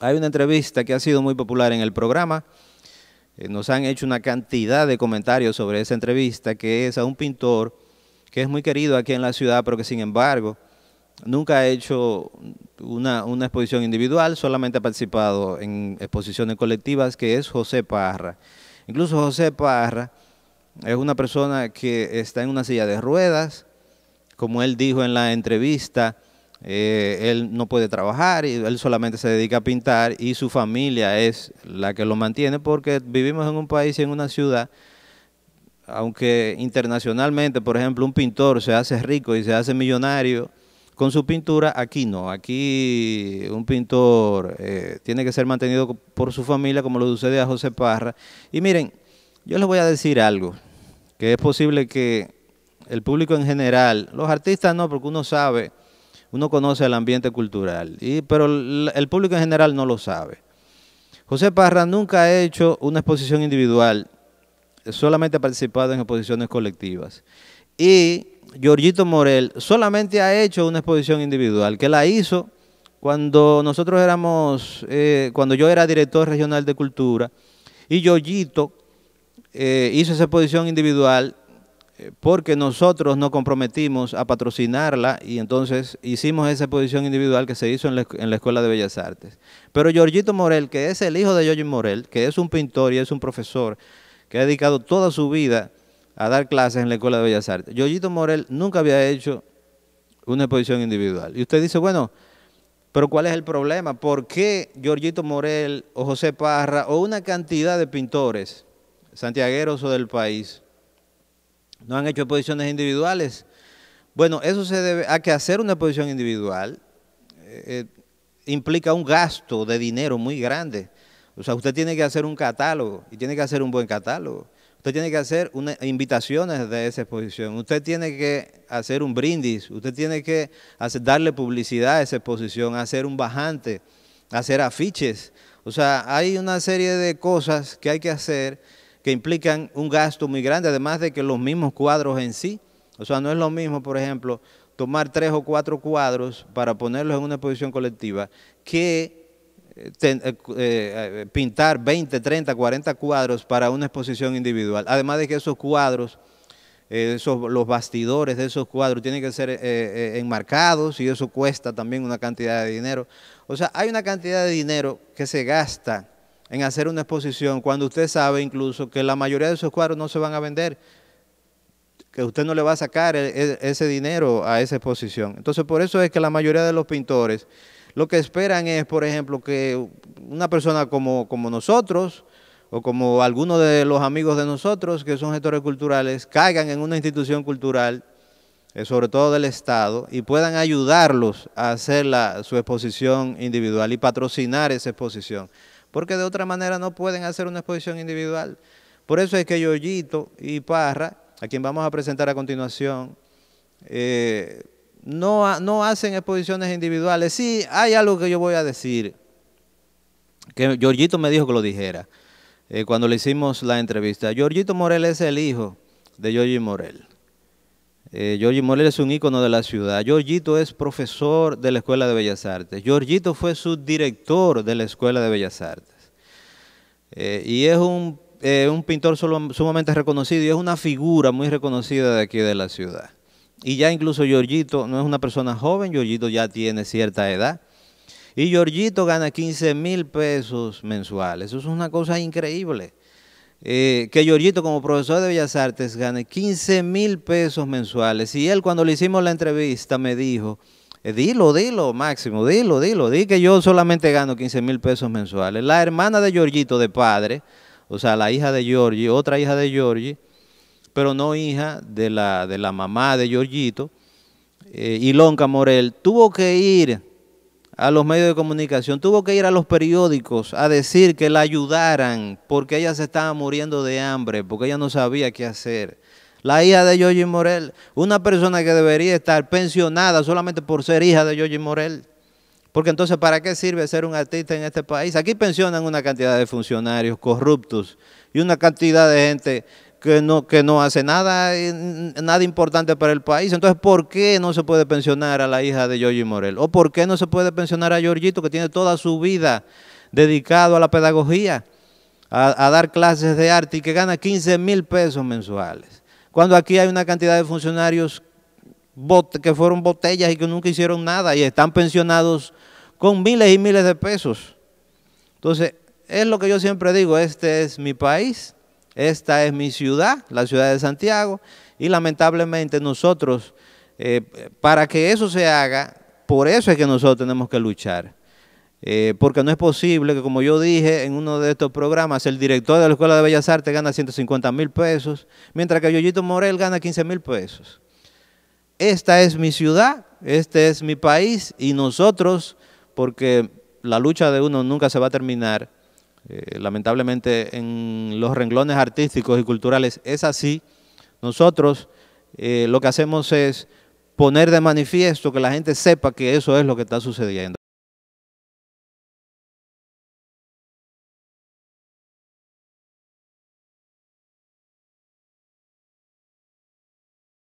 Hay una entrevista que ha sido muy popular en el programa. Eh, nos han hecho una cantidad de comentarios sobre esa entrevista, que es a un pintor que es muy querido aquí en la ciudad, pero que sin embargo nunca ha hecho una, exposición individual, solamente ha participado en exposiciones colectivas, que es José Parra. Incluso José Parra es una persona que está en una silla de ruedas, como él dijo en la entrevista, eh, él no puede trabajar, y él solamente se dedica a pintar y su familia es la que lo mantiene porque vivimos en un país y en una ciudad, aunque internacionalmente, por ejemplo, un pintor se hace rico y se hace millonario con su pintura, aquí no, aquí un pintor eh, tiene que ser mantenido por su familia como lo sucede a José Parra. Y miren, yo les voy a decir algo, que es posible que el público en general, los artistas no, porque uno sabe, uno conoce el ambiente cultural, y, pero el, público en general no lo sabe. José Parra nunca ha hecho una exposición individual, solamente ha participado en exposiciones colectivas. Y Giorgito Morel solamente ha hecho una exposición individual, que la hizo cuando nosotros éramos, eh, cuando yo era director regional de cultura, y Giorgito eh, hizo esa exposición individual eh, porque nosotros nos comprometimos a patrocinarla y entonces hicimos esa exposición individual que se hizo en la, Escuela de Bellas Artes. Pero Giorgito Morel, que es el hijo de Giorgio Morel, que es un pintor y es un profesor, que ha dedicado toda su vida a dar clases en la Escuela de Bellas Artes. Giorgito Morel nunca había hecho una exposición individual. Y usted dice, bueno, pero ¿cuál es el problema? ¿Por qué Giorgito Morel o José Parra o una cantidad de pintores santiagueros o del país no han hecho exposiciones individuales. Bueno, eso se debe a que hacer una exposición individual eh, eh, implica un gasto de dinero muy grande. O sea, usted tiene que hacer un catálogo y tiene que hacer un buen catálogo. Usted tiene que hacer una, invitaciones de esa exposición. Usted tiene que hacer un brindis. Usted tiene que darle publicidad a esa exposición, hacer un bajante, hacer afiches. O sea, hay una serie de cosas que hay que hacer que implican un gasto muy grande, además de que los mismos cuadros en sí, o sea, no es lo mismo, por ejemplo, tomar tres o cuatro cuadros para ponerlos en una exposición colectiva que eh, eh, eh, pintar 20, 30, 40 cuadros para una exposición individual. Además de que esos cuadros, esos, los bastidores de esos cuadros tienen que ser enmarcados y eso cuesta también una cantidad de dinero. O sea, hay una cantidad de dinero que se gasta en hacer una exposición cuando usted sabe incluso que la mayoría de esos cuadros no se van a vender, que usted no le va a sacar e, e, ese dinero a esa exposición. Entonces por eso es que la mayoría de los pintores lo que esperan es, por ejemplo, que una persona como, nosotros o como algunos de los amigos de nosotros que son gestores culturales caigan en una institución cultural eh, sobre todo del Estado, y puedan ayudarlos a hacer la, su exposición individual y patrocinar esa exposición porque de otra manera no pueden hacer una exposición individual. Por eso es que Yoyito y Parra, a quien vamos a presentar a continuación, eh, no, no hacen exposiciones individuales. Sí, hay algo que yo voy a decir, que Giorgito me dijo que lo dijera eh, cuando le hicimos la entrevista. Giorgito Morel es el hijo de Giorgi Morel. Eh, Giorgi Morel es un ícono de la ciudad. Giorgito es profesor de la Escuela de Bellas Artes. Giorgito fue subdirector de la Escuela de Bellas Artes. Eh, y es un, eh, pintor sumamente reconocido y es una figura muy reconocida de aquí de la ciudad. Y ya incluso Giorgito no es una persona joven, Giorgito ya tiene cierta edad. Y Giorgito gana 15 mil pesos mensuales. Eso es una cosa increíble. Eh, que Giorgito como profesor de Bellas Artes gane 15 mil pesos mensuales. Y él cuando le hicimos la entrevista me dijo, eh, dilo, dilo, Máximo, dilo, dilo, di que yo solamente gano 15 mil pesos mensuales. La hermana de Giorgito de padre, o sea, la hija de Giorgi, otra hija de Giorgi, pero no hija de la, de la mamá de Giorgito, y eh, Lonca Morel, tuvo que ir a los medios de comunicación, tuvo que ir a los periódicos a decir que la ayudaran porque ella se estaba muriendo de hambre, porque ella no sabía qué hacer. La hija de Yoyi Morel, una persona que debería estar pensionada solamente por ser hija de Yoyi Morel. Porque entonces, ¿para qué sirve ser un artista en este país? Aquí pensionan una cantidad de funcionarios corruptos y una cantidad de gente que no, que no hace nada, eh, nada importante para el país. Entonces, ¿por qué no se puede pensionar a la hija de Giorgi Morel? ¿O por qué no se puede pensionar a Giorgito, que tiene toda su vida dedicado a la pedagogía, a, a dar clases de arte y que gana 15 mil pesos mensuales? Cuando aquí hay una cantidad de funcionarios que fueron botellas y que nunca hicieron nada y están pensionados con miles y miles de pesos. Entonces, es lo que yo siempre digo, este es mi país esta es mi ciudad, la ciudad de Santiago, y lamentablemente nosotros, eh, para que eso se haga, por eso es que nosotros tenemos que luchar. Eh, porque no es posible que, como yo dije en uno de estos programas, el director de la Escuela de Bellas Artes gana 150 mil pesos, mientras que Yoyito Morel gana 15 mil pesos. Esta es mi ciudad, este es mi país y nosotros, porque la lucha de uno nunca se va a terminar, eh, lamentablemente en los renglones artísticos y culturales es así. Nosotros eh, lo que hacemos es poner de manifiesto que la gente sepa que eso es lo que está sucediendo.